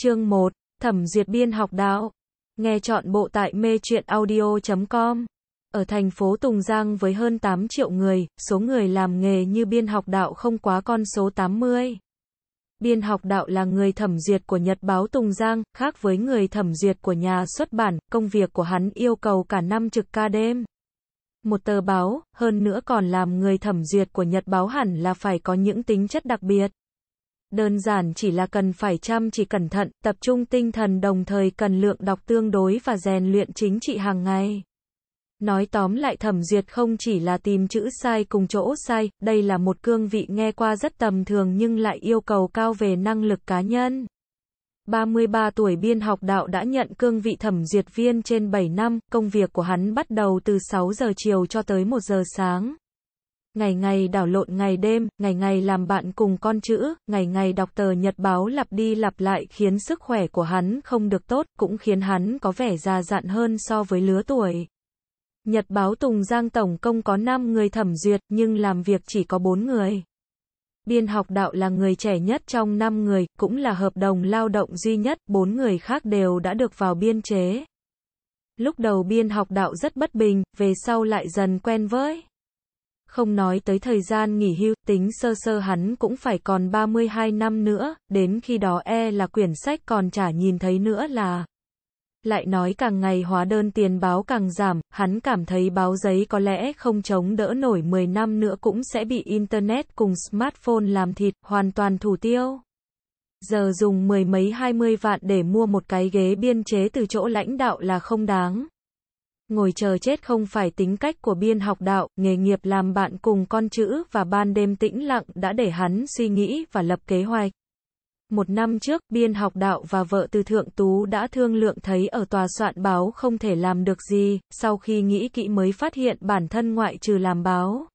Chương 1. Thẩm duyệt biên học đạo. Nghe chọn bộ tại mê truyện audio.com. Ở thành phố Tùng Giang với hơn 8 triệu người, số người làm nghề như biên học đạo không quá con số 80. Biên học đạo là người thẩm duyệt của Nhật báo Tùng Giang, khác với người thẩm duyệt của nhà xuất bản, công việc của hắn yêu cầu cả năm trực ca đêm. Một tờ báo, hơn nữa còn làm người thẩm duyệt của Nhật báo hẳn là phải có những tính chất đặc biệt đơn giản chỉ là cần phải chăm chỉ cẩn thận, tập trung tinh thần đồng thời cần lượng đọc tương đối và rèn luyện chính trị hàng ngày. Nói tóm lại thẩm duyệt không chỉ là tìm chữ sai cùng chỗ sai, đây là một cương vị nghe qua rất tầm thường nhưng lại yêu cầu cao về năng lực cá nhân. 33 tuổi biên học đạo đã nhận cương vị thẩm duyệt viên trên 7 năm, công việc của hắn bắt đầu từ 6 giờ chiều cho tới 1 giờ sáng ngày ngày đảo lộn ngày đêm, ngày ngày làm bạn cùng con chữ, ngày ngày đọc tờ nhật báo lặp đi lặp lại khiến sức khỏe của hắn không được tốt, cũng khiến hắn có vẻ già dặn hơn so với lứa tuổi. Nhật báo Tùng Giang Tổng Công có 5 người thẩm duyệt nhưng làm việc chỉ có 4 người. Biên học đạo là người trẻ nhất trong 5 người, cũng là hợp đồng lao động duy nhất, 4 người khác đều đã được vào biên chế. Lúc đầu biên học đạo rất bất bình, về sau lại dần quen với. Không nói tới thời gian nghỉ hưu, tính sơ sơ hắn cũng phải còn 32 năm nữa, đến khi đó e là quyển sách còn chả nhìn thấy nữa là. Lại nói càng ngày hóa đơn tiền báo càng giảm, hắn cảm thấy báo giấy có lẽ không chống đỡ nổi 10 năm nữa cũng sẽ bị Internet cùng smartphone làm thịt, hoàn toàn thủ tiêu. Giờ dùng mười mấy hai mươi vạn để mua một cái ghế biên chế từ chỗ lãnh đạo là không đáng ngồi chờ chết không phải tính cách của biên học đạo, nghề nghiệp làm bạn cùng con chữ và ban đêm tĩnh lặng đã để hắn suy nghĩ và lập kế hoạch. Một năm trước, biên học đạo và vợ từ thượng tú đã thương lượng thấy ở tòa soạn báo không thể làm được gì, sau khi nghĩ kỹ mới phát hiện bản thân ngoại trừ làm báo.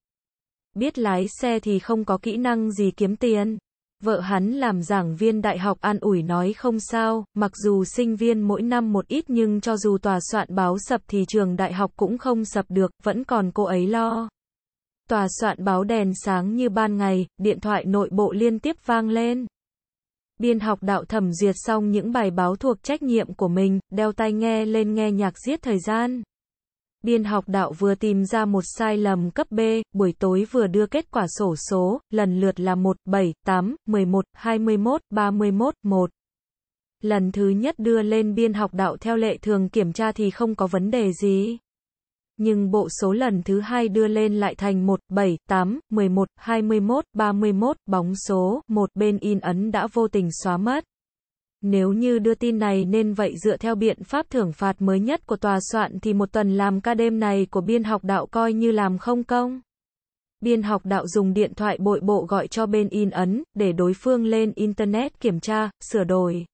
Biết lái xe thì không có kỹ năng gì kiếm tiền. Vợ hắn làm giảng viên đại học an ủi nói không sao, mặc dù sinh viên mỗi năm một ít nhưng cho dù tòa soạn báo sập thì trường đại học cũng không sập được, vẫn còn cô ấy lo. Tòa soạn báo đèn sáng như ban ngày, điện thoại nội bộ liên tiếp vang lên. Biên học đạo thẩm duyệt xong những bài báo thuộc trách nhiệm của mình, đeo tai nghe lên nghe nhạc giết thời gian. Biên học đạo vừa tìm ra một sai lầm cấp B, buổi tối vừa đưa kết quả sổ số, lần lượt là 1, 7, 8, 11, 21, 31, 1. Lần thứ nhất đưa lên biên học đạo theo lệ thường kiểm tra thì không có vấn đề gì. Nhưng bộ số lần thứ hai đưa lên lại thành 1, 7, 8, 11, 21, 31, bóng số, một bên in ấn đã vô tình xóa mất. Nếu như đưa tin này nên vậy dựa theo biện pháp thưởng phạt mới nhất của tòa soạn thì một tuần làm ca đêm này của biên học đạo coi như làm không công. Biên học đạo dùng điện thoại bội bộ gọi cho bên in ấn, để đối phương lên Internet kiểm tra, sửa đổi.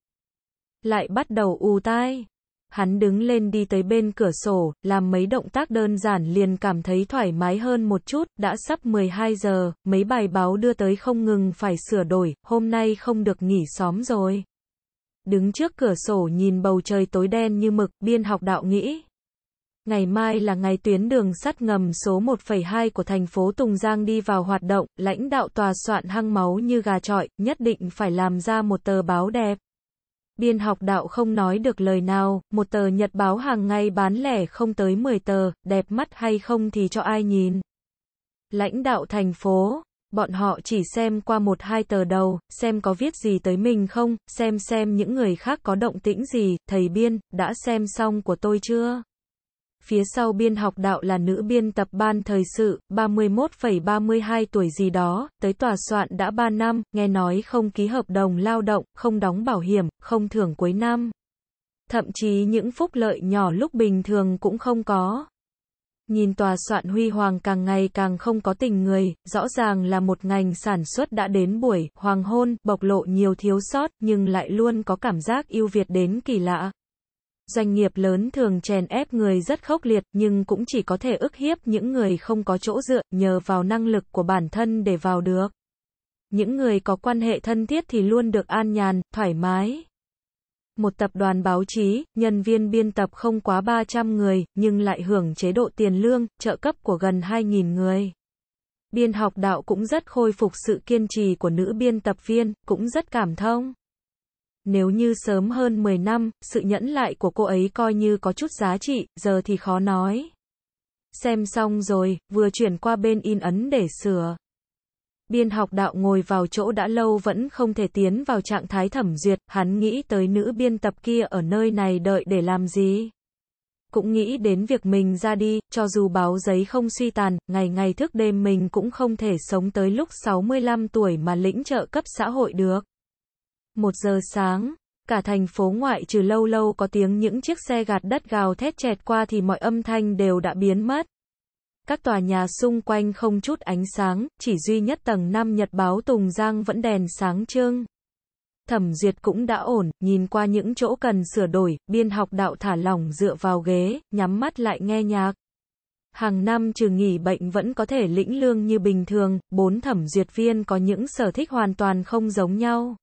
Lại bắt đầu ù tai. Hắn đứng lên đi tới bên cửa sổ, làm mấy động tác đơn giản liền cảm thấy thoải mái hơn một chút, đã sắp 12 giờ, mấy bài báo đưa tới không ngừng phải sửa đổi, hôm nay không được nghỉ xóm rồi đứng trước cửa sổ nhìn bầu trời tối đen như mực, biên học đạo nghĩ. Ngày mai là ngày tuyến đường sắt ngầm số 1,2 của thành phố Tùng Giang đi vào hoạt động, lãnh đạo tòa soạn hăng máu như gà trọi, nhất định phải làm ra một tờ báo đẹp. Biên học đạo không nói được lời nào, một tờ nhật báo hàng ngày bán lẻ không tới 10 tờ, đẹp mắt hay không thì cho ai nhìn. Lãnh đạo thành phố Bọn họ chỉ xem qua một hai tờ đầu, xem có viết gì tới mình không, xem xem những người khác có động tĩnh gì, thầy biên, đã xem xong của tôi chưa? Phía sau biên học đạo là nữ biên tập ban thời sự, 31,32 tuổi gì đó, tới tòa soạn đã 3 năm, nghe nói không ký hợp đồng lao động, không đóng bảo hiểm, không thưởng cuối năm. Thậm chí những phúc lợi nhỏ lúc bình thường cũng không có. Nhìn tòa soạn huy hoàng càng ngày càng không có tình người, rõ ràng là một ngành sản xuất đã đến buổi hoàng hôn, bộc lộ nhiều thiếu sót nhưng lại luôn có cảm giác ưu việt đến kỳ lạ. Doanh nghiệp lớn thường chèn ép người rất khốc liệt nhưng cũng chỉ có thể ức hiếp những người không có chỗ dựa nhờ vào năng lực của bản thân để vào được. Những người có quan hệ thân thiết thì luôn được an nhàn, thoải mái, một tập đoàn báo chí, nhân viên biên tập không quá 300 người, nhưng lại hưởng chế độ tiền lương, trợ cấp của gần 2.000 người. Biên học đạo cũng rất khôi phục sự kiên trì của nữ biên tập viên, cũng rất cảm thông. Nếu như sớm hơn 10 năm, sự nhẫn lại của cô ấy coi như có chút giá trị, giờ thì khó nói. Xem xong rồi, vừa chuyển qua bên in ấn để sửa biên học đạo ngồi vào chỗ đã lâu vẫn không thể tiến vào trạng thái thẩm duyệt, hắn nghĩ tới nữ biên tập kia ở nơi này đợi để làm gì. Cũng nghĩ đến việc mình ra đi, cho dù báo giấy không suy tàn, ngày ngày thức đêm mình cũng không thể sống tới lúc 65 tuổi mà lĩnh trợ cấp xã hội được. Một giờ sáng, cả thành phố ngoại trừ lâu lâu có tiếng những chiếc xe gạt đất gào thét chẹt qua thì mọi âm thanh đều đã biến mất. Các tòa nhà xung quanh không chút ánh sáng, chỉ duy nhất tầng 5 nhật báo Tùng Giang vẫn đèn sáng trưng. Thẩm duyệt cũng đã ổn, nhìn qua những chỗ cần sửa đổi, biên học đạo thả lỏng dựa vào ghế, nhắm mắt lại nghe nhạc. Hàng năm trừ nghỉ bệnh vẫn có thể lĩnh lương như bình thường, bốn thẩm duyệt viên có những sở thích hoàn toàn không giống nhau.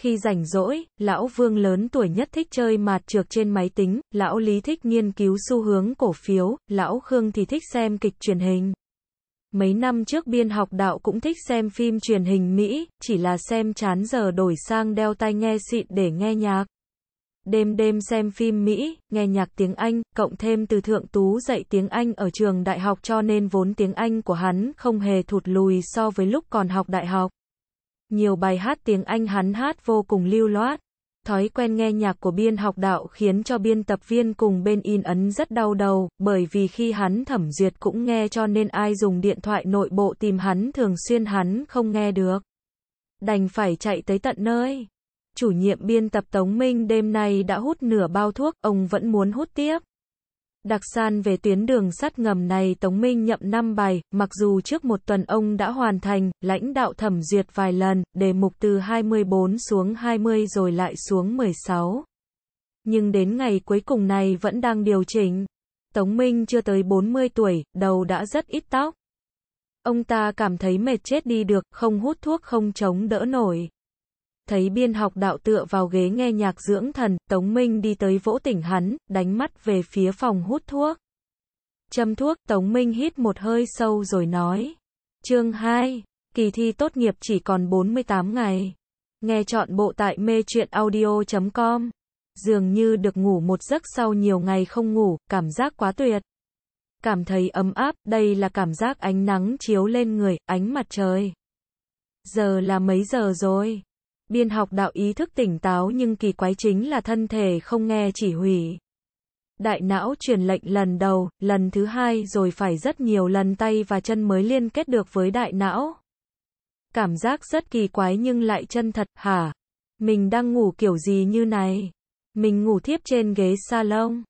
Khi rảnh rỗi, lão Vương lớn tuổi nhất thích chơi mạt trược trên máy tính, lão Lý thích nghiên cứu xu hướng cổ phiếu, lão Khương thì thích xem kịch truyền hình. Mấy năm trước biên học đạo cũng thích xem phim truyền hình Mỹ, chỉ là xem chán giờ đổi sang đeo tai nghe xịn để nghe nhạc. Đêm đêm xem phim Mỹ, nghe nhạc tiếng Anh, cộng thêm từ thượng tú dạy tiếng Anh ở trường đại học cho nên vốn tiếng Anh của hắn không hề thụt lùi so với lúc còn học đại học. Nhiều bài hát tiếng Anh hắn hát vô cùng lưu loát. Thói quen nghe nhạc của biên học đạo khiến cho biên tập viên cùng bên in ấn rất đau đầu, bởi vì khi hắn thẩm duyệt cũng nghe cho nên ai dùng điện thoại nội bộ tìm hắn thường xuyên hắn không nghe được. Đành phải chạy tới tận nơi. Chủ nhiệm biên tập Tống Minh đêm nay đã hút nửa bao thuốc, ông vẫn muốn hút tiếp. Đặc san về tuyến đường sắt ngầm này Tống Minh nhậm 5 bài, mặc dù trước một tuần ông đã hoàn thành, lãnh đạo thẩm duyệt vài lần, đề mục từ 24 xuống 20 rồi lại xuống 16. Nhưng đến ngày cuối cùng này vẫn đang điều chỉnh. Tống Minh chưa tới 40 tuổi, đầu đã rất ít tóc. Ông ta cảm thấy mệt chết đi được, không hút thuốc không chống đỡ nổi thấy biên học đạo tựa vào ghế nghe nhạc dưỡng thần, Tống Minh đi tới vỗ tỉnh hắn, đánh mắt về phía phòng hút thuốc. Châm thuốc, Tống Minh hít một hơi sâu rồi nói. Chương 2, kỳ thi tốt nghiệp chỉ còn 48 ngày. Nghe chọn bộ tại mê chuyện audio.com. Dường như được ngủ một giấc sau nhiều ngày không ngủ, cảm giác quá tuyệt. Cảm thấy ấm áp, đây là cảm giác ánh nắng chiếu lên người, ánh mặt trời. Giờ là mấy giờ rồi? biên học đạo ý thức tỉnh táo nhưng kỳ quái chính là thân thể không nghe chỉ huy. Đại não truyền lệnh lần đầu, lần thứ hai rồi phải rất nhiều lần tay và chân mới liên kết được với đại não. Cảm giác rất kỳ quái nhưng lại chân thật, hả? Mình đang ngủ kiểu gì như này? Mình ngủ thiếp trên ghế salon.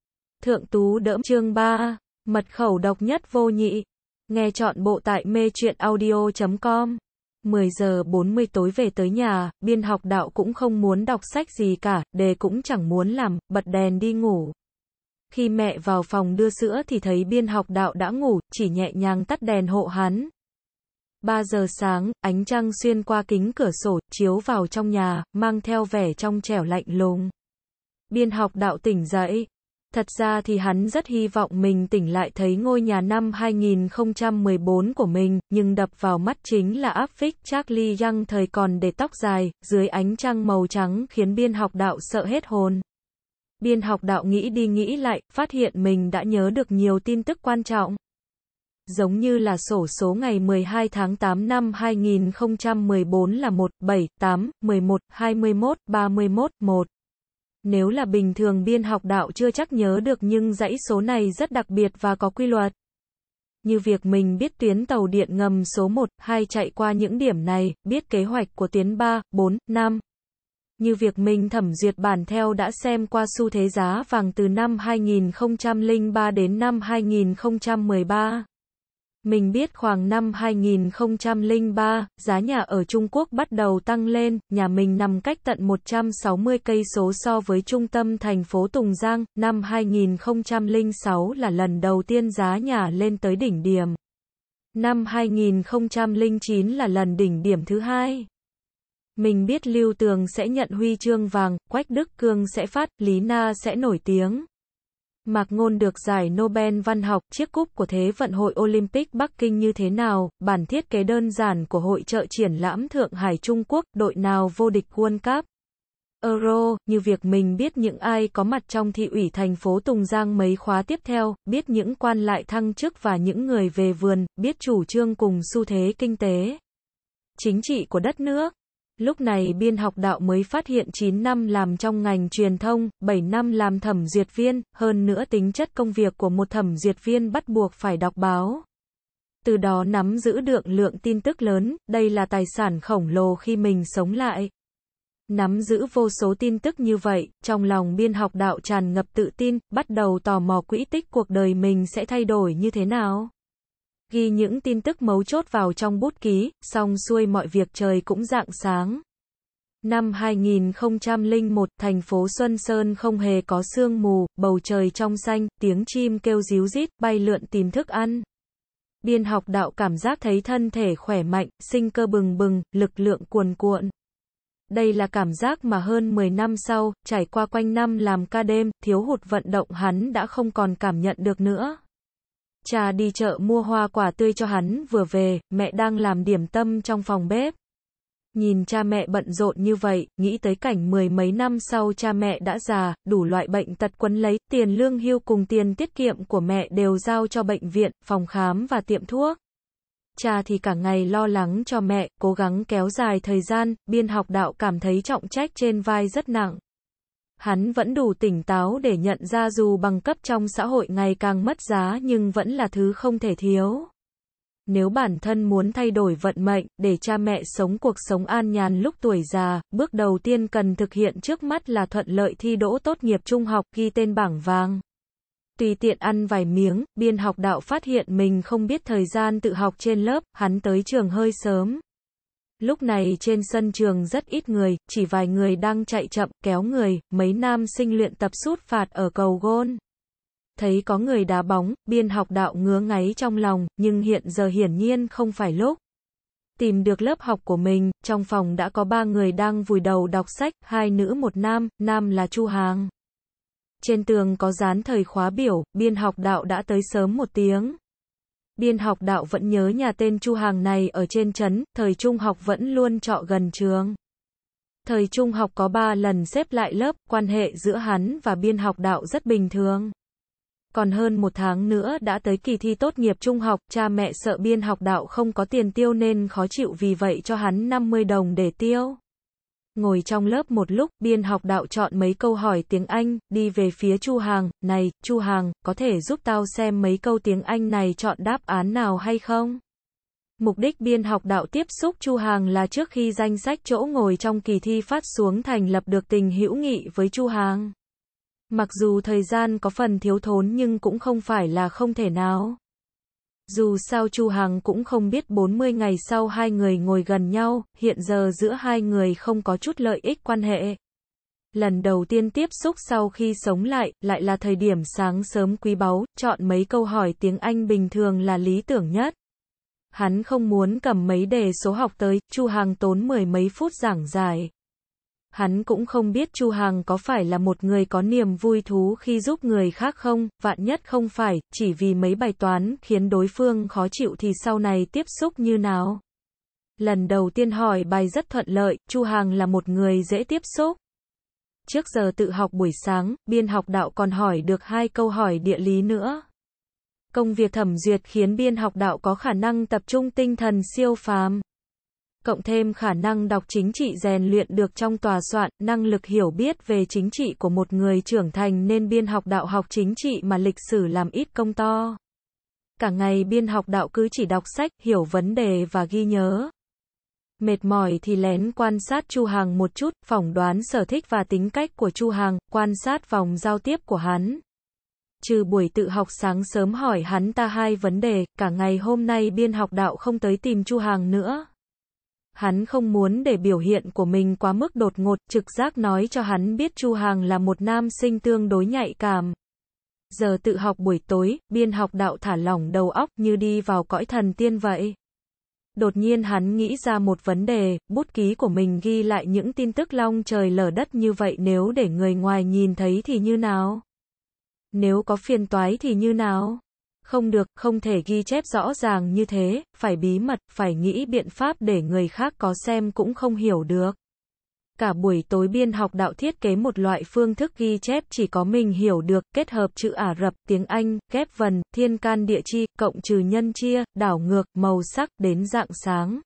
Thượng tú đỡm chương 3, mật khẩu độc nhất vô nhị. Nghe chọn bộ tại mê truyện audio.com 10 giờ 40 tối về tới nhà, biên học đạo cũng không muốn đọc sách gì cả, đề cũng chẳng muốn làm, bật đèn đi ngủ. Khi mẹ vào phòng đưa sữa thì thấy biên học đạo đã ngủ, chỉ nhẹ nhàng tắt đèn hộ hắn. 3 giờ sáng, ánh trăng xuyên qua kính cửa sổ, chiếu vào trong nhà, mang theo vẻ trong trẻo lạnh lùng. Biên học đạo tỉnh dậy, Thật ra thì hắn rất hy vọng mình tỉnh lại thấy ngôi nhà năm 2014 của mình, nhưng đập vào mắt chính là áp phích Charlie Young thời còn để tóc dài, dưới ánh trăng màu trắng khiến biên học đạo sợ hết hồn. Biên học đạo nghĩ đi nghĩ lại, phát hiện mình đã nhớ được nhiều tin tức quan trọng. Giống như là sổ số ngày 12 tháng 8 năm 2014 là 1, 7, 8, 11, 21, 31, 1. Nếu là bình thường biên học đạo chưa chắc nhớ được nhưng dãy số này rất đặc biệt và có quy luật. Như việc mình biết tuyến tàu điện ngầm số 1, 2 chạy qua những điểm này, biết kế hoạch của tuyến 3, 4, 5. Như việc mình thẩm duyệt bản theo đã xem qua xu thế giá vàng từ năm 2003 đến năm 2013. Mình biết khoảng năm 2003, giá nhà ở Trung Quốc bắt đầu tăng lên, nhà mình nằm cách tận 160 cây số so với trung tâm thành phố Tùng Giang, năm 2006 là lần đầu tiên giá nhà lên tới đỉnh điểm. Năm 2009 là lần đỉnh điểm thứ hai. Mình biết Lưu Tường sẽ nhận huy chương vàng, Quách Đức Cương sẽ phát, Lý Na sẽ nổi tiếng. Mạc Ngôn được giải Nobel văn học, chiếc cúp của Thế vận hội Olympic Bắc Kinh như thế nào, bản thiết kế đơn giản của hội trợ triển lãm Thượng Hải Trung Quốc, đội nào vô địch World Cup. Euro, như việc mình biết những ai có mặt trong thị ủy thành phố Tùng Giang mấy khóa tiếp theo, biết những quan lại thăng chức và những người về vườn, biết chủ trương cùng xu thế kinh tế, chính trị của đất nước. Lúc này biên học đạo mới phát hiện 9 năm làm trong ngành truyền thông, 7 năm làm thẩm duyệt viên, hơn nữa tính chất công việc của một thẩm duyệt viên bắt buộc phải đọc báo. Từ đó nắm giữ được lượng tin tức lớn, đây là tài sản khổng lồ khi mình sống lại. Nắm giữ vô số tin tức như vậy, trong lòng biên học đạo tràn ngập tự tin, bắt đầu tò mò quỹ tích cuộc đời mình sẽ thay đổi như thế nào ghi những tin tức mấu chốt vào trong bút ký, xong xuôi mọi việc trời cũng rạng sáng. Năm 2001, thành phố Xuân Sơn không hề có sương mù, bầu trời trong xanh, tiếng chim kêu ríu rít, bay lượn tìm thức ăn. Biên học đạo cảm giác thấy thân thể khỏe mạnh, sinh cơ bừng bừng, lực lượng cuồn cuộn. Đây là cảm giác mà hơn 10 năm sau, trải qua quanh năm làm ca đêm, thiếu hụt vận động hắn đã không còn cảm nhận được nữa. Cha đi chợ mua hoa quả tươi cho hắn vừa về, mẹ đang làm điểm tâm trong phòng bếp. Nhìn cha mẹ bận rộn như vậy, nghĩ tới cảnh mười mấy năm sau cha mẹ đã già, đủ loại bệnh tật quấn lấy, tiền lương hưu cùng tiền tiết kiệm của mẹ đều giao cho bệnh viện, phòng khám và tiệm thuốc. Cha thì cả ngày lo lắng cho mẹ, cố gắng kéo dài thời gian, biên học đạo cảm thấy trọng trách trên vai rất nặng hắn vẫn đủ tỉnh táo để nhận ra dù bằng cấp trong xã hội ngày càng mất giá nhưng vẫn là thứ không thể thiếu. Nếu bản thân muốn thay đổi vận mệnh, để cha mẹ sống cuộc sống an nhàn lúc tuổi già, bước đầu tiên cần thực hiện trước mắt là thuận lợi thi đỗ tốt nghiệp trung học, ghi tên bảng vàng. Tùy tiện ăn vài miếng, biên học đạo phát hiện mình không biết thời gian tự học trên lớp, hắn tới trường hơi sớm, Lúc này trên sân trường rất ít người, chỉ vài người đang chạy chậm, kéo người, mấy nam sinh luyện tập sút phạt ở cầu gôn. Thấy có người đá bóng, biên học đạo ngứa ngáy trong lòng, nhưng hiện giờ hiển nhiên không phải lúc. Tìm được lớp học của mình, trong phòng đã có ba người đang vùi đầu đọc sách, hai nữ một nam, nam là Chu Hàng. Trên tường có dán thời khóa biểu, biên học đạo đã tới sớm một tiếng biên học đạo vẫn nhớ nhà tên Chu Hàng này ở trên trấn, thời trung học vẫn luôn trọ gần trường. Thời trung học có 3 lần xếp lại lớp, quan hệ giữa hắn và biên học đạo rất bình thường. Còn hơn một tháng nữa đã tới kỳ thi tốt nghiệp trung học, cha mẹ sợ biên học đạo không có tiền tiêu nên khó chịu vì vậy cho hắn 50 đồng để tiêu. Ngồi trong lớp một lúc, biên học đạo chọn mấy câu hỏi tiếng Anh, đi về phía Chu Hàng, này, Chu Hàng, có thể giúp tao xem mấy câu tiếng Anh này chọn đáp án nào hay không? Mục đích biên học đạo tiếp xúc Chu Hàng là trước khi danh sách chỗ ngồi trong kỳ thi phát xuống thành lập được tình hữu nghị với Chu Hàng. Mặc dù thời gian có phần thiếu thốn nhưng cũng không phải là không thể nào. Dù sao Chu Hằng cũng không biết 40 ngày sau hai người ngồi gần nhau, hiện giờ giữa hai người không có chút lợi ích quan hệ. Lần đầu tiên tiếp xúc sau khi sống lại, lại là thời điểm sáng sớm quý báu, chọn mấy câu hỏi tiếng Anh bình thường là lý tưởng nhất. Hắn không muốn cầm mấy đề số học tới, Chu Hằng tốn mười mấy phút giảng giải. Hắn cũng không biết Chu Hằng có phải là một người có niềm vui thú khi giúp người khác không, vạn nhất không phải, chỉ vì mấy bài toán khiến đối phương khó chịu thì sau này tiếp xúc như nào. Lần đầu tiên hỏi bài rất thuận lợi, Chu Hằng là một người dễ tiếp xúc. Trước giờ tự học buổi sáng, biên học đạo còn hỏi được hai câu hỏi địa lý nữa. Công việc thẩm duyệt khiến biên học đạo có khả năng tập trung tinh thần siêu phàm cộng thêm khả năng đọc chính trị rèn luyện được trong tòa soạn, năng lực hiểu biết về chính trị của một người trưởng thành nên biên học đạo học chính trị mà lịch sử làm ít công to. Cả ngày biên học đạo cứ chỉ đọc sách, hiểu vấn đề và ghi nhớ. Mệt mỏi thì lén quan sát Chu Hằng một chút, phỏng đoán sở thích và tính cách của Chu Hằng, quan sát vòng giao tiếp của hắn trừ buổi tự học sáng sớm hỏi hắn ta hai vấn đề, cả ngày hôm nay biên học đạo không tới tìm Chu Hàng nữa hắn không muốn để biểu hiện của mình quá mức đột ngột, trực giác nói cho hắn biết Chu Hàng là một nam sinh tương đối nhạy cảm. Giờ tự học buổi tối, biên học đạo thả lỏng đầu óc như đi vào cõi thần tiên vậy. Đột nhiên hắn nghĩ ra một vấn đề, bút ký của mình ghi lại những tin tức long trời lở đất như vậy nếu để người ngoài nhìn thấy thì như nào? Nếu có phiền toái thì như nào? Không được, không thể ghi chép rõ ràng như thế, phải bí mật, phải nghĩ biện pháp để người khác có xem cũng không hiểu được. Cả buổi tối biên học đạo thiết kế một loại phương thức ghi chép chỉ có mình hiểu được, kết hợp chữ Ả Rập, tiếng Anh, kép vần, thiên can địa chi, cộng trừ nhân chia, đảo ngược, màu sắc, đến dạng sáng.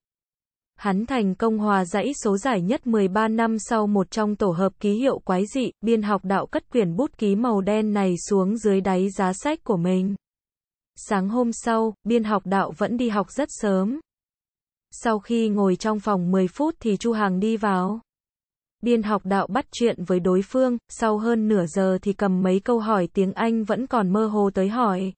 Hắn thành công hòa dãy số giải nhất 13 năm sau một trong tổ hợp ký hiệu quái dị, biên học đạo cất quyển bút ký màu đen này xuống dưới đáy giá sách của mình. Sáng hôm sau, biên học đạo vẫn đi học rất sớm. Sau khi ngồi trong phòng 10 phút thì Chu Hàng đi vào. Biên học đạo bắt chuyện với đối phương, sau hơn nửa giờ thì cầm mấy câu hỏi tiếng Anh vẫn còn mơ hồ tới hỏi.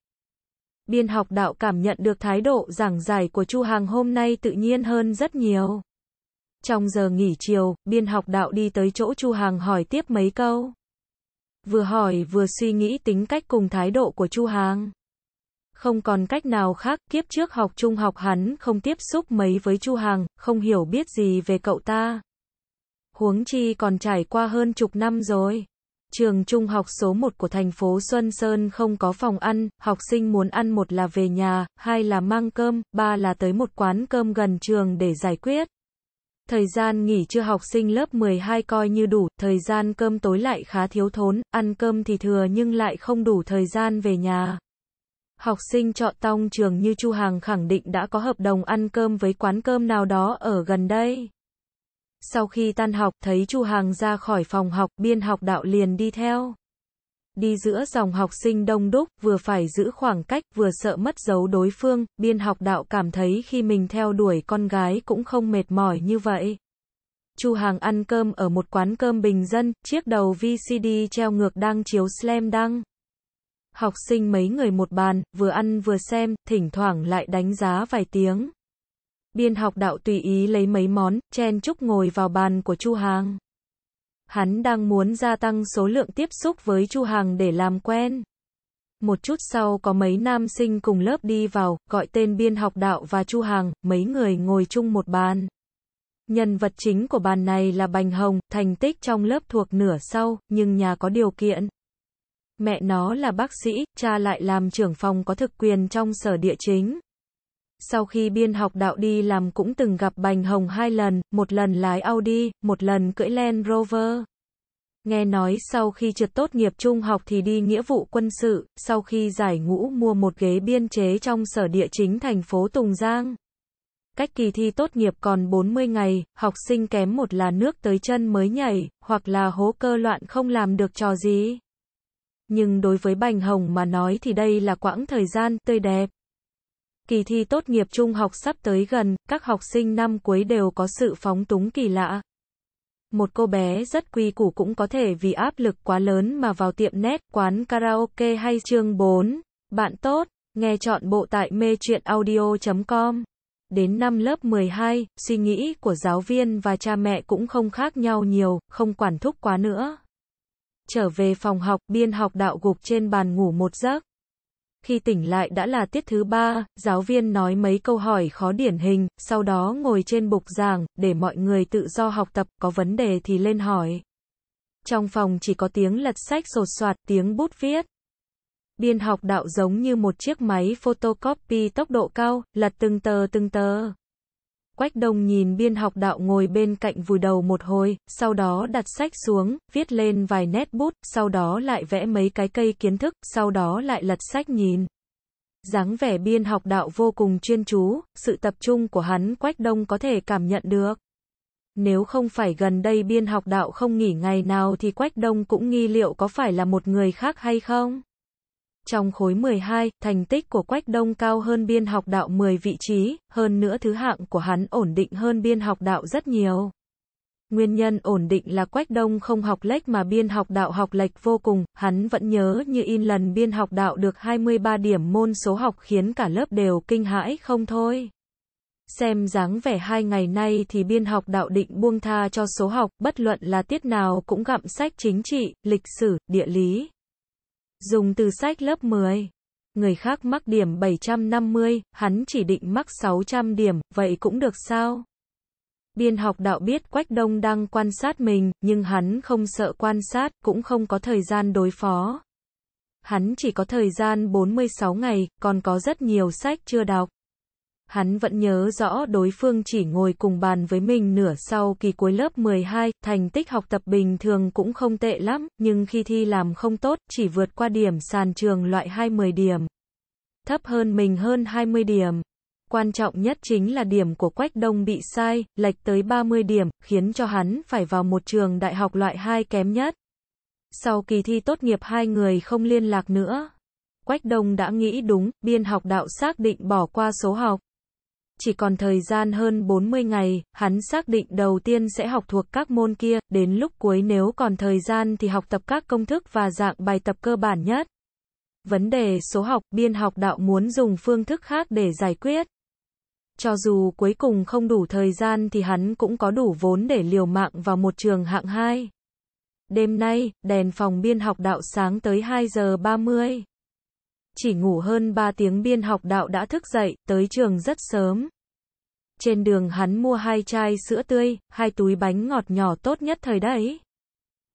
Biên học đạo cảm nhận được thái độ giảng giải của Chu Hàng hôm nay tự nhiên hơn rất nhiều. Trong giờ nghỉ chiều, biên học đạo đi tới chỗ Chu Hàng hỏi tiếp mấy câu. Vừa hỏi vừa suy nghĩ tính cách cùng thái độ của Chu Hàng. Không còn cách nào khác, kiếp trước học trung học hắn không tiếp xúc mấy với Chu Hàng, không hiểu biết gì về cậu ta. Huống chi còn trải qua hơn chục năm rồi. Trường trung học số 1 của thành phố Xuân Sơn không có phòng ăn, học sinh muốn ăn một là về nhà, hai là mang cơm, ba là tới một quán cơm gần trường để giải quyết. Thời gian nghỉ trưa học sinh lớp 12 coi như đủ, thời gian cơm tối lại khá thiếu thốn, ăn cơm thì thừa nhưng lại không đủ thời gian về nhà. Học sinh chọn tông trường như Chu Hàng khẳng định đã có hợp đồng ăn cơm với quán cơm nào đó ở gần đây. Sau khi tan học, thấy Chu Hàng ra khỏi phòng học, biên học đạo liền đi theo. Đi giữa dòng học sinh đông đúc, vừa phải giữ khoảng cách, vừa sợ mất dấu đối phương, biên học đạo cảm thấy khi mình theo đuổi con gái cũng không mệt mỏi như vậy. Chu Hàng ăn cơm ở một quán cơm bình dân, chiếc đầu VCD treo ngược đang chiếu slam đăng. Học sinh mấy người một bàn, vừa ăn vừa xem, thỉnh thoảng lại đánh giá vài tiếng. Biên học đạo tùy ý lấy mấy món, chen chúc ngồi vào bàn của Chu Hàng. Hắn đang muốn gia tăng số lượng tiếp xúc với Chu Hàng để làm quen. Một chút sau có mấy nam sinh cùng lớp đi vào, gọi tên biên học đạo và Chu Hàng, mấy người ngồi chung một bàn. Nhân vật chính của bàn này là Bành Hồng, thành tích trong lớp thuộc nửa sau, nhưng nhà có điều kiện. Mẹ nó là bác sĩ, cha lại làm trưởng phòng có thực quyền trong sở địa chính. Sau khi biên học đạo đi làm cũng từng gặp Bành Hồng hai lần, một lần lái Audi, một lần cưỡi Land Rover. Nghe nói sau khi trượt tốt nghiệp trung học thì đi nghĩa vụ quân sự, sau khi giải ngũ mua một ghế biên chế trong sở địa chính thành phố Tùng Giang. Cách kỳ thi tốt nghiệp còn 40 ngày, học sinh kém một là nước tới chân mới nhảy, hoặc là hố cơ loạn không làm được trò gì nhưng đối với Bành Hồng mà nói thì đây là quãng thời gian tươi đẹp. Kỳ thi tốt nghiệp trung học sắp tới gần, các học sinh năm cuối đều có sự phóng túng kỳ lạ. Một cô bé rất quy củ cũng có thể vì áp lực quá lớn mà vào tiệm nét, quán karaoke hay chương 4. Bạn tốt, nghe chọn bộ tại mê chuyện audio.com. Đến năm lớp 12, suy nghĩ của giáo viên và cha mẹ cũng không khác nhau nhiều, không quản thúc quá nữa trở về phòng học, biên học đạo gục trên bàn ngủ một giấc. Khi tỉnh lại đã là tiết thứ ba, giáo viên nói mấy câu hỏi khó điển hình, sau đó ngồi trên bục giảng, để mọi người tự do học tập, có vấn đề thì lên hỏi. Trong phòng chỉ có tiếng lật sách sột soạt, tiếng bút viết. Biên học đạo giống như một chiếc máy photocopy tốc độ cao, lật từng tờ từng tờ. Quách Đông nhìn biên học đạo ngồi bên cạnh vùi đầu một hồi, sau đó đặt sách xuống, viết lên vài nét bút, sau đó lại vẽ mấy cái cây kiến thức, sau đó lại lật sách nhìn. dáng vẻ biên học đạo vô cùng chuyên chú, sự tập trung của hắn Quách Đông có thể cảm nhận được. Nếu không phải gần đây biên học đạo không nghỉ ngày nào thì Quách Đông cũng nghi liệu có phải là một người khác hay không trong khối 12, thành tích của Quách Đông cao hơn biên học đạo 10 vị trí, hơn nữa thứ hạng của hắn ổn định hơn biên học đạo rất nhiều. Nguyên nhân ổn định là Quách Đông không học lệch mà biên học đạo học lệch vô cùng, hắn vẫn nhớ như in lần biên học đạo được 23 điểm môn số học khiến cả lớp đều kinh hãi không thôi. Xem dáng vẻ hai ngày nay thì biên học đạo định buông tha cho số học, bất luận là tiết nào cũng gặm sách chính trị, lịch sử, địa lý. Dùng từ sách lớp 10. Người khác mắc điểm 750, hắn chỉ định mắc 600 điểm, vậy cũng được sao? Biên học đạo biết Quách Đông đang quan sát mình, nhưng hắn không sợ quan sát, cũng không có thời gian đối phó. Hắn chỉ có thời gian 46 ngày, còn có rất nhiều sách chưa đọc. Hắn vẫn nhớ rõ đối phương chỉ ngồi cùng bàn với mình nửa sau kỳ cuối lớp 12, thành tích học tập bình thường cũng không tệ lắm, nhưng khi thi làm không tốt, chỉ vượt qua điểm sàn trường loại 20 điểm. Thấp hơn mình hơn 20 điểm. Quan trọng nhất chính là điểm của Quách Đông bị sai, lệch tới 30 điểm, khiến cho hắn phải vào một trường đại học loại 2 kém nhất. Sau kỳ thi tốt nghiệp hai người không liên lạc nữa. Quách Đông đã nghĩ đúng, biên học đạo xác định bỏ qua số học chỉ còn thời gian hơn 40 ngày, hắn xác định đầu tiên sẽ học thuộc các môn kia, đến lúc cuối nếu còn thời gian thì học tập các công thức và dạng bài tập cơ bản nhất. Vấn đề số học, biên học đạo muốn dùng phương thức khác để giải quyết. Cho dù cuối cùng không đủ thời gian thì hắn cũng có đủ vốn để liều mạng vào một trường hạng 2. Đêm nay, đèn phòng biên học đạo sáng tới 2 giờ 30 chỉ ngủ hơn 3 tiếng biên học đạo đã thức dậy, tới trường rất sớm. Trên đường hắn mua hai chai sữa tươi, hai túi bánh ngọt nhỏ tốt nhất thời đấy.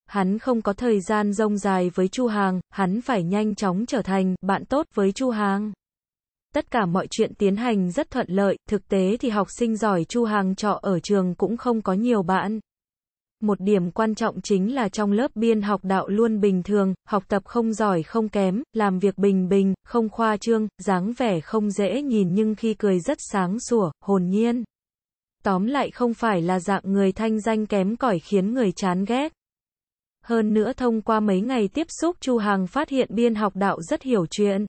Hắn không có thời gian rông dài với Chu Hàng, hắn phải nhanh chóng trở thành bạn tốt với Chu Hàng. Tất cả mọi chuyện tiến hành rất thuận lợi, thực tế thì học sinh giỏi Chu Hàng trọ ở trường cũng không có nhiều bạn. Một điểm quan trọng chính là trong lớp biên học đạo luôn bình thường, học tập không giỏi không kém, làm việc bình bình, không khoa trương, dáng vẻ không dễ nhìn nhưng khi cười rất sáng sủa, hồn nhiên. Tóm lại không phải là dạng người thanh danh kém cỏi khiến người chán ghét. Hơn nữa thông qua mấy ngày tiếp xúc Chu Hàng phát hiện biên học đạo rất hiểu chuyện.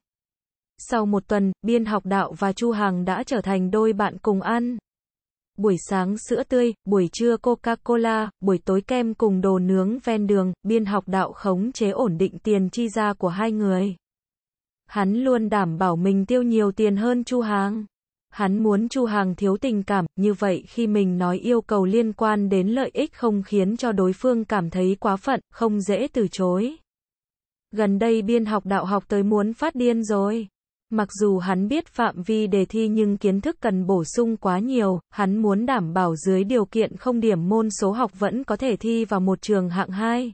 Sau một tuần, biên học đạo và Chu Hàng đã trở thành đôi bạn cùng ăn buổi sáng sữa tươi, buổi trưa Coca-Cola, buổi tối kem cùng đồ nướng ven đường, biên học đạo khống chế ổn định tiền chi ra của hai người. Hắn luôn đảm bảo mình tiêu nhiều tiền hơn Chu Hàng. Hắn muốn Chu Hàng thiếu tình cảm, như vậy khi mình nói yêu cầu liên quan đến lợi ích không khiến cho đối phương cảm thấy quá phận, không dễ từ chối. Gần đây biên học đạo học tới muốn phát điên rồi. Mặc dù hắn biết phạm vi đề thi nhưng kiến thức cần bổ sung quá nhiều, hắn muốn đảm bảo dưới điều kiện không điểm môn số học vẫn có thể thi vào một trường hạng 2.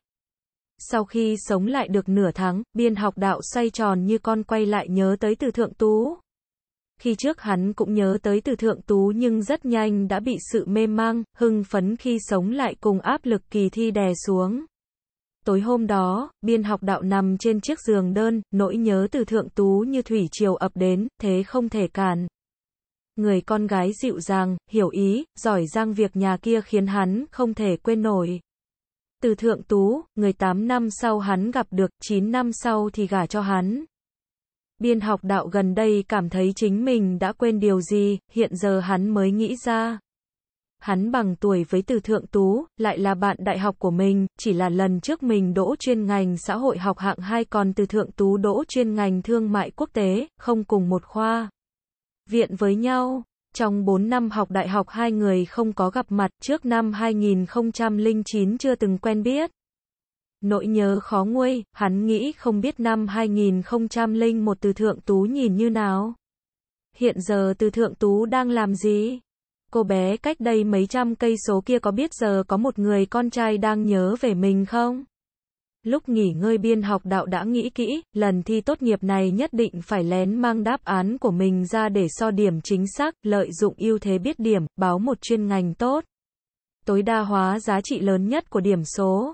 Sau khi sống lại được nửa tháng, biên học đạo xoay tròn như con quay lại nhớ tới từ thượng tú. Khi trước hắn cũng nhớ tới từ thượng tú nhưng rất nhanh đã bị sự mê mang, hưng phấn khi sống lại cùng áp lực kỳ thi đè xuống. Tối hôm đó, biên học đạo nằm trên chiếc giường đơn, nỗi nhớ từ thượng tú như thủy triều ập đến, thế không thể cản. Người con gái dịu dàng, hiểu ý, giỏi giang việc nhà kia khiến hắn không thể quên nổi. Từ thượng tú, người 8 năm sau hắn gặp được, 9 năm sau thì gả cho hắn. Biên học đạo gần đây cảm thấy chính mình đã quên điều gì, hiện giờ hắn mới nghĩ ra. Hắn bằng tuổi với từ thượng tú, lại là bạn đại học của mình, chỉ là lần trước mình đỗ chuyên ngành xã hội học hạng 2 còn từ thượng tú đỗ chuyên ngành thương mại quốc tế, không cùng một khoa. Viện với nhau, trong 4 năm học đại học hai người không có gặp mặt, trước năm 2009 chưa từng quen biết. Nỗi nhớ khó nguôi, hắn nghĩ không biết năm 2001 từ thượng tú nhìn như nào. Hiện giờ từ thượng tú đang làm gì? cô bé cách đây mấy trăm cây số kia có biết giờ có một người con trai đang nhớ về mình không? Lúc nghỉ ngơi biên học đạo đã nghĩ kỹ, lần thi tốt nghiệp này nhất định phải lén mang đáp án của mình ra để so điểm chính xác, lợi dụng ưu thế biết điểm, báo một chuyên ngành tốt. Tối đa hóa giá trị lớn nhất của điểm số.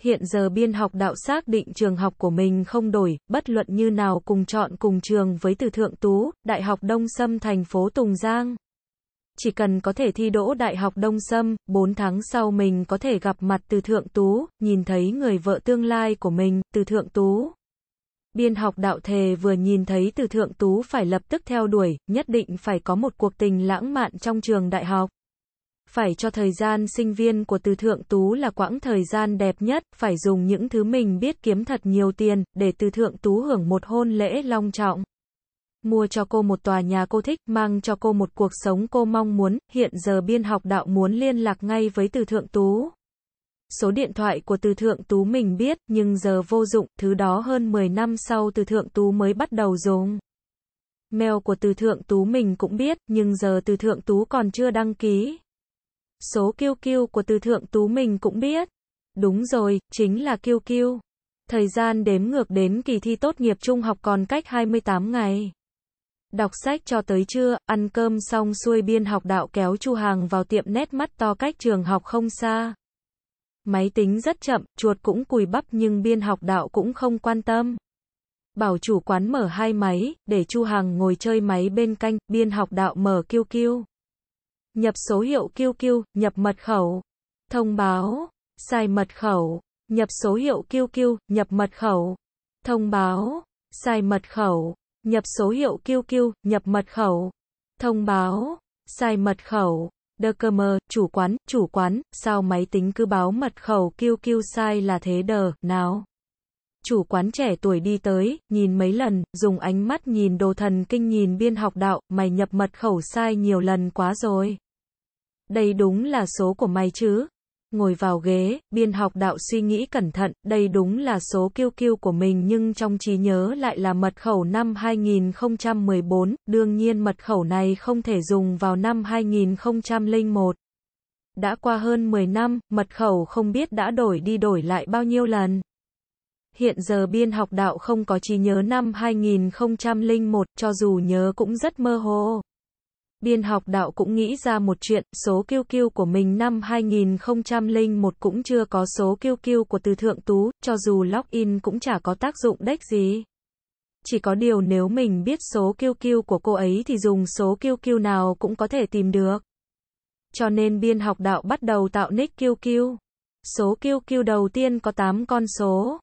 Hiện giờ biên học đạo xác định trường học của mình không đổi, bất luận như nào cùng chọn cùng trường với từ Thượng Tú, Đại học Đông Sâm thành phố Tùng Giang chỉ cần có thể thi đỗ Đại học Đông Sâm, 4 tháng sau mình có thể gặp mặt Từ Thượng Tú, nhìn thấy người vợ tương lai của mình, Từ Thượng Tú. Biên học đạo thề vừa nhìn thấy Từ Thượng Tú phải lập tức theo đuổi, nhất định phải có một cuộc tình lãng mạn trong trường đại học. Phải cho thời gian sinh viên của Từ Thượng Tú là quãng thời gian đẹp nhất, phải dùng những thứ mình biết kiếm thật nhiều tiền, để Từ Thượng Tú hưởng một hôn lễ long trọng mua cho cô một tòa nhà cô thích, mang cho cô một cuộc sống cô mong muốn, hiện giờ biên học đạo muốn liên lạc ngay với từ thượng tú. Số điện thoại của từ thượng tú mình biết, nhưng giờ vô dụng, thứ đó hơn 10 năm sau từ thượng tú mới bắt đầu dùng. Mail của từ thượng tú mình cũng biết, nhưng giờ từ thượng tú còn chưa đăng ký. Số QQ của từ thượng tú mình cũng biết. Đúng rồi, chính là QQ. Thời gian đếm ngược đến kỳ thi tốt nghiệp trung học còn cách 28 ngày. Đọc sách cho tới trưa, ăn cơm xong xuôi biên học đạo kéo Chu Hàng vào tiệm nét mắt to cách trường học không xa. Máy tính rất chậm, chuột cũng cùi bắp nhưng biên học đạo cũng không quan tâm. Bảo chủ quán mở hai máy, để Chu Hàng ngồi chơi máy bên canh, biên học đạo mở QQ. Nhập số hiệu QQ, nhập mật khẩu. Thông báo, sai mật khẩu. Nhập số hiệu QQ, nhập mật khẩu. Thông báo, sai mật khẩu nhập số hiệu QQ, nhập mật khẩu, thông báo, sai mật khẩu, đơ cơ mơ, chủ quán, chủ quán, sao máy tính cứ báo mật khẩu QQ sai là thế đờ, nào. Chủ quán trẻ tuổi đi tới, nhìn mấy lần, dùng ánh mắt nhìn đồ thần kinh nhìn biên học đạo, mày nhập mật khẩu sai nhiều lần quá rồi. Đây đúng là số của mày chứ, ngồi vào ghế, biên học đạo suy nghĩ cẩn thận, đây đúng là số QQ của mình nhưng trong trí nhớ lại là mật khẩu năm 2014, đương nhiên mật khẩu này không thể dùng vào năm 2001. Đã qua hơn 10 năm, mật khẩu không biết đã đổi đi đổi lại bao nhiêu lần. Hiện giờ biên học đạo không có trí nhớ năm 2001, cho dù nhớ cũng rất mơ hồ. Biên học đạo cũng nghĩ ra một chuyện, số QQ của mình năm 2001 cũng chưa có số QQ của từ thượng tú, cho dù login cũng chả có tác dụng đếch gì. Chỉ có điều nếu mình biết số QQ của cô ấy thì dùng số QQ nào cũng có thể tìm được. Cho nên biên học đạo bắt đầu tạo nick QQ. Số QQ đầu tiên có 8 con số.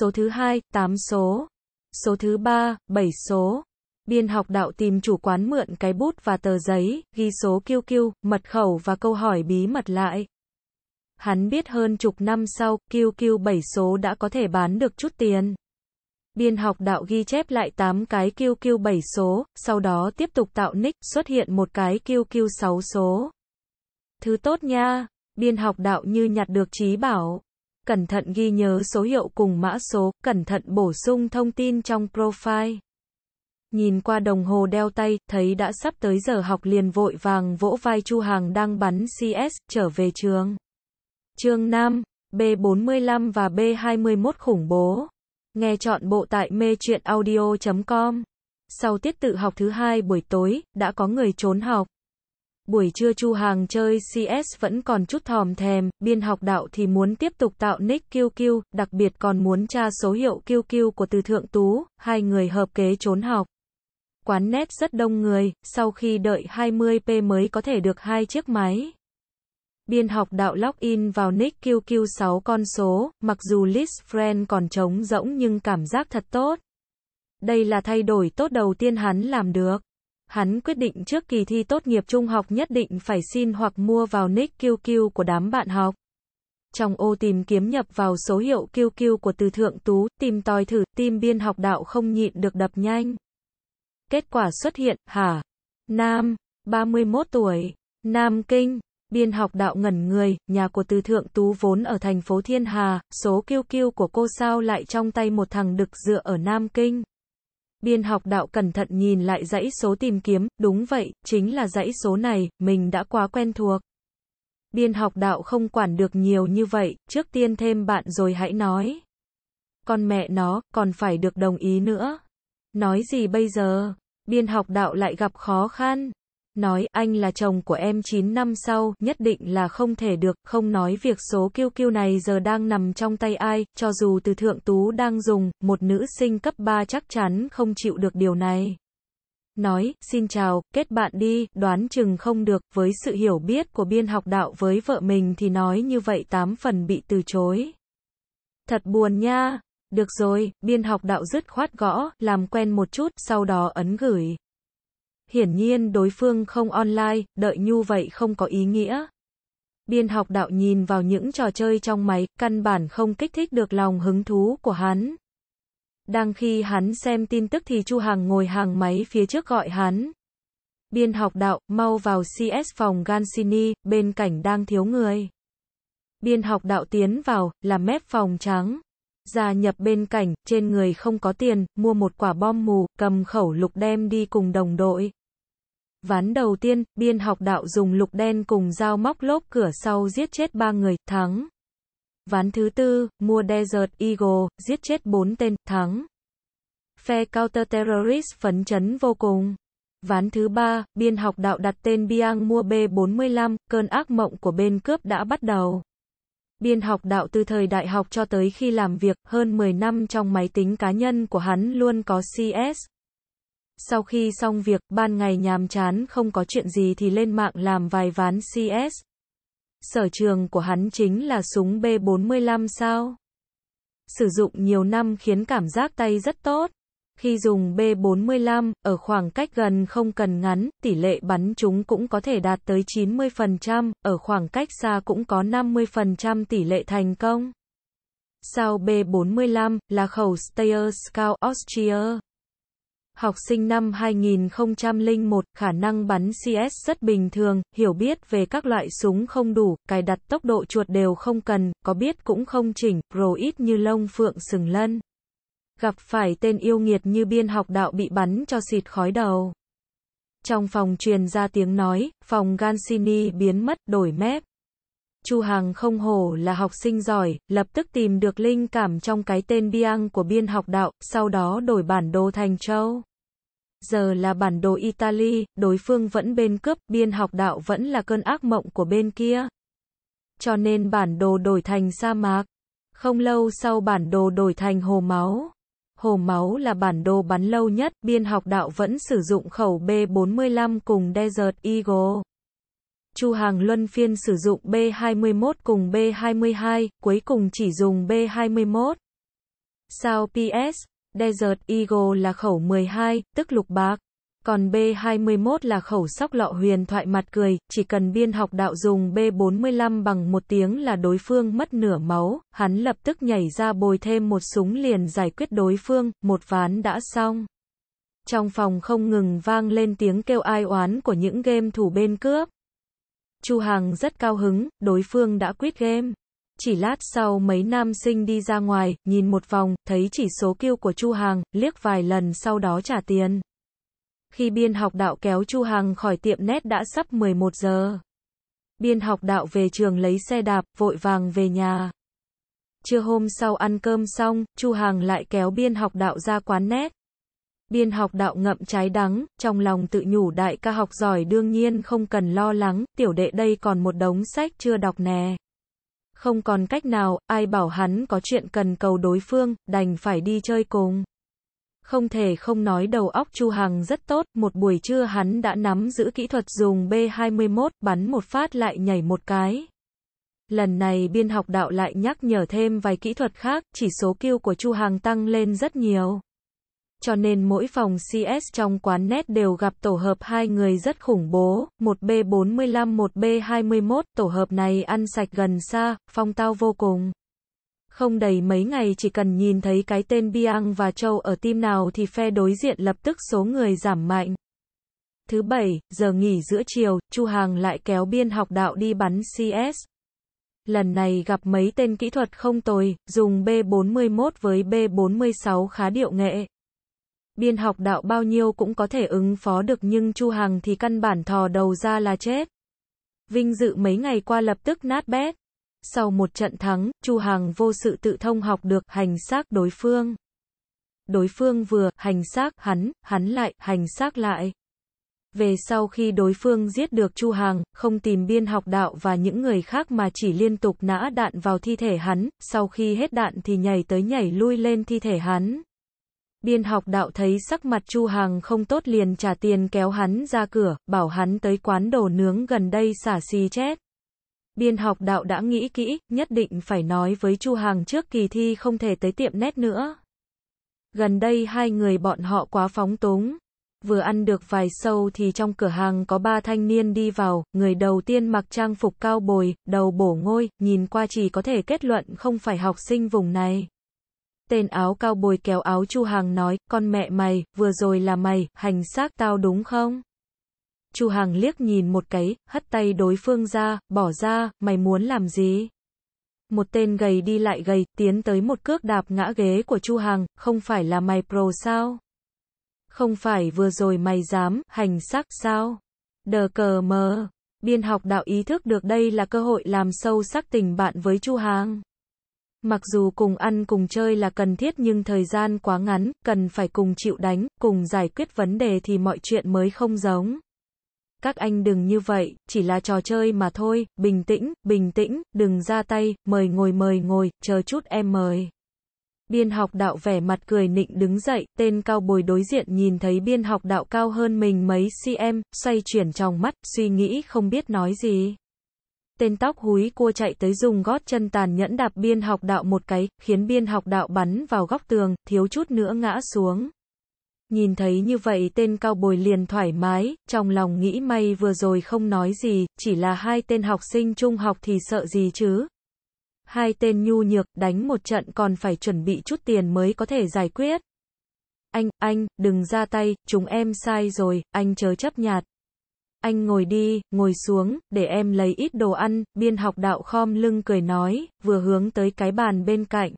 Số thứ hai, 8 số. Số thứ ba, 7 số biên học đạo tìm chủ quán mượn cái bút và tờ giấy, ghi số QQ, mật khẩu và câu hỏi bí mật lại. Hắn biết hơn chục năm sau, QQ 7 số đã có thể bán được chút tiền. Biên học đạo ghi chép lại 8 cái QQ 7 số, sau đó tiếp tục tạo nick, xuất hiện một cái QQ 6 số. Thứ tốt nha, biên học đạo như nhặt được trí bảo. Cẩn thận ghi nhớ số hiệu cùng mã số, cẩn thận bổ sung thông tin trong profile. Nhìn qua đồng hồ đeo tay, thấy đã sắp tới giờ học liền vội vàng vỗ vai Chu Hàng đang bắn CS, trở về trường. Trường Nam, B45 và B21 khủng bố. Nghe chọn bộ tại mê truyện audio.com. Sau tiết tự học thứ hai buổi tối, đã có người trốn học. Buổi trưa Chu Hàng chơi CS vẫn còn chút thòm thèm, biên học đạo thì muốn tiếp tục tạo nick QQ, đặc biệt còn muốn tra số hiệu QQ của từ thượng tú, hai người hợp kế trốn học quán nét rất đông người, sau khi đợi 20p mới có thể được hai chiếc máy. Biên học đạo log in vào nick QQ 6 con số, mặc dù list friend còn trống rỗng nhưng cảm giác thật tốt. Đây là thay đổi tốt đầu tiên hắn làm được. Hắn quyết định trước kỳ thi tốt nghiệp trung học nhất định phải xin hoặc mua vào nick QQ của đám bạn học. Trong ô tìm kiếm nhập vào số hiệu QQ của từ thượng tú, tìm tòi thử, tim biên học đạo không nhịn được đập nhanh. Kết quả xuất hiện, Hà Nam, 31 tuổi, Nam Kinh, biên học đạo ngẩn người, nhà của Từ Thượng Tú vốn ở thành phố Thiên Hà, số kiêu kiêu của cô sao lại trong tay một thằng đực dựa ở Nam Kinh. Biên học đạo cẩn thận nhìn lại dãy số tìm kiếm, đúng vậy, chính là dãy số này, mình đã quá quen thuộc. Biên học đạo không quản được nhiều như vậy, trước tiên thêm bạn rồi hãy nói. Con mẹ nó, còn phải được đồng ý nữa. Nói gì bây giờ? Biên học đạo lại gặp khó khăn. Nói, anh là chồng của em 9 năm sau, nhất định là không thể được, không nói việc số kiêu kiêu này giờ đang nằm trong tay ai, cho dù từ thượng tú đang dùng, một nữ sinh cấp 3 chắc chắn không chịu được điều này nói, xin chào, kết bạn đi, đoán chừng không được, với sự hiểu biết của biên học đạo với vợ mình thì nói như vậy tám phần bị từ chối. Thật buồn nha, được rồi, biên học đạo dứt khoát gõ, làm quen một chút, sau đó ấn gửi. Hiển nhiên đối phương không online, đợi như vậy không có ý nghĩa. Biên học đạo nhìn vào những trò chơi trong máy, căn bản không kích thích được lòng hứng thú của hắn. Đang khi hắn xem tin tức thì Chu Hằng ngồi hàng máy phía trước gọi hắn. Biên học đạo, mau vào CS phòng Gansini, bên cạnh đang thiếu người. Biên học đạo tiến vào, là mép phòng trắng gia nhập bên cảnh trên người không có tiền, mua một quả bom mù, cầm khẩu lục đem đi cùng đồng đội. Ván đầu tiên, biên học đạo dùng lục đen cùng dao móc lốp cửa sau giết chết ba người, thắng. Ván thứ tư, mua Desert Eagle, giết chết bốn tên, thắng. Phe counter-terrorist phấn chấn vô cùng. Ván thứ ba, biên học đạo đặt tên Biang mua B45, cơn ác mộng của bên cướp đã bắt đầu biên học đạo từ thời đại học cho tới khi làm việc, hơn 10 năm trong máy tính cá nhân của hắn luôn có CS. Sau khi xong việc, ban ngày nhàm chán không có chuyện gì thì lên mạng làm vài ván CS. Sở trường của hắn chính là súng B45 sao. Sử dụng nhiều năm khiến cảm giác tay rất tốt. Khi dùng B45, ở khoảng cách gần không cần ngắn, tỷ lệ bắn chúng cũng có thể đạt tới 90%, ở khoảng cách xa cũng có 50% tỷ lệ thành công. sau B45 là khẩu Steyr Scout Austria. Học sinh năm 2001, khả năng bắn CS rất bình thường, hiểu biết về các loại súng không đủ, cài đặt tốc độ chuột đều không cần, có biết cũng không chỉnh, pro ít như lông phượng sừng lân gặp phải tên yêu nghiệt như biên học đạo bị bắn cho xịt khói đầu. Trong phòng truyền ra tiếng nói, phòng Gansini biến mất, đổi mép. Chu Hằng không hổ là học sinh giỏi, lập tức tìm được linh cảm trong cái tên Biang của biên học đạo, sau đó đổi bản đồ thành châu. Giờ là bản đồ Italy, đối phương vẫn bên cướp, biên học đạo vẫn là cơn ác mộng của bên kia. Cho nên bản đồ đổi thành sa mạc. Không lâu sau bản đồ đổi thành hồ máu. Hồ Máu là bản đồ bắn lâu nhất, biên học đạo vẫn sử dụng khẩu B45 cùng Desert Eagle. Chu Hàng Luân phiên sử dụng B21 cùng B22, cuối cùng chỉ dùng B21. Sao PS, Desert Eagle là khẩu 12, tức lục bạc. Còn B21 là khẩu sóc lọ huyền thoại mặt cười, chỉ cần biên học đạo dùng B45 bằng một tiếng là đối phương mất nửa máu, hắn lập tức nhảy ra bồi thêm một súng liền giải quyết đối phương, một ván đã xong. Trong phòng không ngừng vang lên tiếng kêu ai oán của những game thủ bên cướp. Chu Hằng rất cao hứng, đối phương đã quyết game. Chỉ lát sau mấy nam sinh đi ra ngoài, nhìn một vòng, thấy chỉ số kêu của Chu Hàng, liếc vài lần sau đó trả tiền khi biên học đạo kéo Chu Hằng khỏi tiệm nét đã sắp 11 giờ. Biên học đạo về trường lấy xe đạp, vội vàng về nhà. Trưa hôm sau ăn cơm xong, Chu Hằng lại kéo biên học đạo ra quán nét. Biên học đạo ngậm trái đắng, trong lòng tự nhủ đại ca học giỏi đương nhiên không cần lo lắng, tiểu đệ đây còn một đống sách chưa đọc nè. Không còn cách nào, ai bảo hắn có chuyện cần cầu đối phương, đành phải đi chơi cùng. Không thể không nói đầu óc Chu Hằng rất tốt, một buổi trưa hắn đã nắm giữ kỹ thuật dùng B21, bắn một phát lại nhảy một cái. Lần này biên học đạo lại nhắc nhở thêm vài kỹ thuật khác, chỉ số kêu của Chu Hằng tăng lên rất nhiều. Cho nên mỗi phòng CS trong quán net đều gặp tổ hợp hai người rất khủng bố, một B45 một B21, tổ hợp này ăn sạch gần xa, phong tao vô cùng. Không đầy mấy ngày chỉ cần nhìn thấy cái tên Biang và Châu ở team nào thì phe đối diện lập tức số người giảm mạnh. Thứ bảy, giờ nghỉ giữa chiều, Chu Hàng lại kéo biên học đạo đi bắn CS. Lần này gặp mấy tên kỹ thuật không tồi, dùng B41 với B46 khá điệu nghệ. Biên học đạo bao nhiêu cũng có thể ứng phó được nhưng Chu Hàng thì căn bản thò đầu ra là chết. Vinh dự mấy ngày qua lập tức nát bét sau một trận thắng, Chu Hằng vô sự tự thông học được hành xác đối phương. Đối phương vừa hành xác hắn, hắn lại hành xác lại. Về sau khi đối phương giết được Chu Hằng, không tìm biên học đạo và những người khác mà chỉ liên tục nã đạn vào thi thể hắn, sau khi hết đạn thì nhảy tới nhảy lui lên thi thể hắn. Biên học đạo thấy sắc mặt Chu Hằng không tốt liền trả tiền kéo hắn ra cửa, bảo hắn tới quán đồ nướng gần đây xả xì chết biên học đạo đã nghĩ kỹ, nhất định phải nói với Chu Hàng trước kỳ thi không thể tới tiệm nét nữa. Gần đây hai người bọn họ quá phóng túng. Vừa ăn được vài sâu thì trong cửa hàng có ba thanh niên đi vào, người đầu tiên mặc trang phục cao bồi, đầu bổ ngôi, nhìn qua chỉ có thể kết luận không phải học sinh vùng này. Tên áo cao bồi kéo áo Chu Hàng nói, con mẹ mày, vừa rồi là mày, hành xác tao đúng không? Chu Hằng liếc nhìn một cái, hất tay đối phương ra, bỏ ra, mày muốn làm gì? Một tên gầy đi lại gầy, tiến tới một cước đạp ngã ghế của Chu Hằng, không phải là mày pro sao? Không phải vừa rồi mày dám, hành sắc sao? Đờ cờ mờ. Biên học đạo ý thức được đây là cơ hội làm sâu sắc tình bạn với Chu Hằng. Mặc dù cùng ăn cùng chơi là cần thiết nhưng thời gian quá ngắn, cần phải cùng chịu đánh, cùng giải quyết vấn đề thì mọi chuyện mới không giống. Các anh đừng như vậy, chỉ là trò chơi mà thôi, bình tĩnh, bình tĩnh, đừng ra tay, mời ngồi mời ngồi, chờ chút em mời. Biên học đạo vẻ mặt cười nịnh đứng dậy, tên cao bồi đối diện nhìn thấy biên học đạo cao hơn mình mấy cm, xoay chuyển trong mắt, suy nghĩ không biết nói gì. Tên tóc húi cua chạy tới dùng gót chân tàn nhẫn đạp biên học đạo một cái, khiến biên học đạo bắn vào góc tường, thiếu chút nữa ngã xuống. Nhìn thấy như vậy tên cao bồi liền thoải mái, trong lòng nghĩ may vừa rồi không nói gì, chỉ là hai tên học sinh trung học thì sợ gì chứ. Hai tên nhu nhược, đánh một trận còn phải chuẩn bị chút tiền mới có thể giải quyết. Anh, anh, đừng ra tay, chúng em sai rồi, anh chớ chấp nhạt. Anh ngồi đi, ngồi xuống, để em lấy ít đồ ăn, biên học đạo khom lưng cười nói, vừa hướng tới cái bàn bên cạnh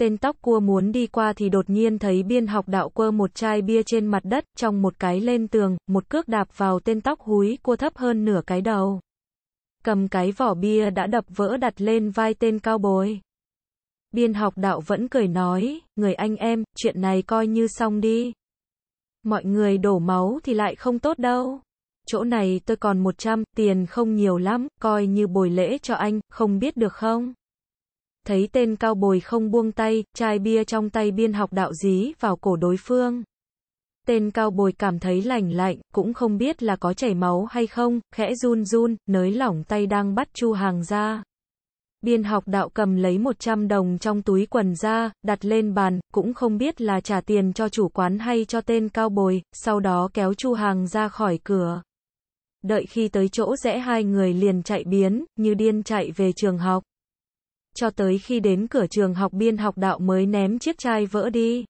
tên tóc cua muốn đi qua thì đột nhiên thấy biên học đạo quơ một chai bia trên mặt đất, trong một cái lên tường, một cước đạp vào tên tóc húi cua thấp hơn nửa cái đầu. Cầm cái vỏ bia đã đập vỡ đặt lên vai tên cao bồi. Biên học đạo vẫn cười nói, người anh em, chuyện này coi như xong đi. Mọi người đổ máu thì lại không tốt đâu. Chỗ này tôi còn 100, tiền không nhiều lắm, coi như bồi lễ cho anh, không biết được không? thấy tên cao bồi không buông tay, chai bia trong tay biên học đạo dí vào cổ đối phương. Tên cao bồi cảm thấy lành lạnh, cũng không biết là có chảy máu hay không, khẽ run run, nới lỏng tay đang bắt chu hàng ra. Biên học đạo cầm lấy 100 đồng trong túi quần ra, đặt lên bàn, cũng không biết là trả tiền cho chủ quán hay cho tên cao bồi, sau đó kéo chu hàng ra khỏi cửa. Đợi khi tới chỗ rẽ hai người liền chạy biến, như điên chạy về trường học cho tới khi đến cửa trường học biên học đạo mới ném chiếc chai vỡ đi.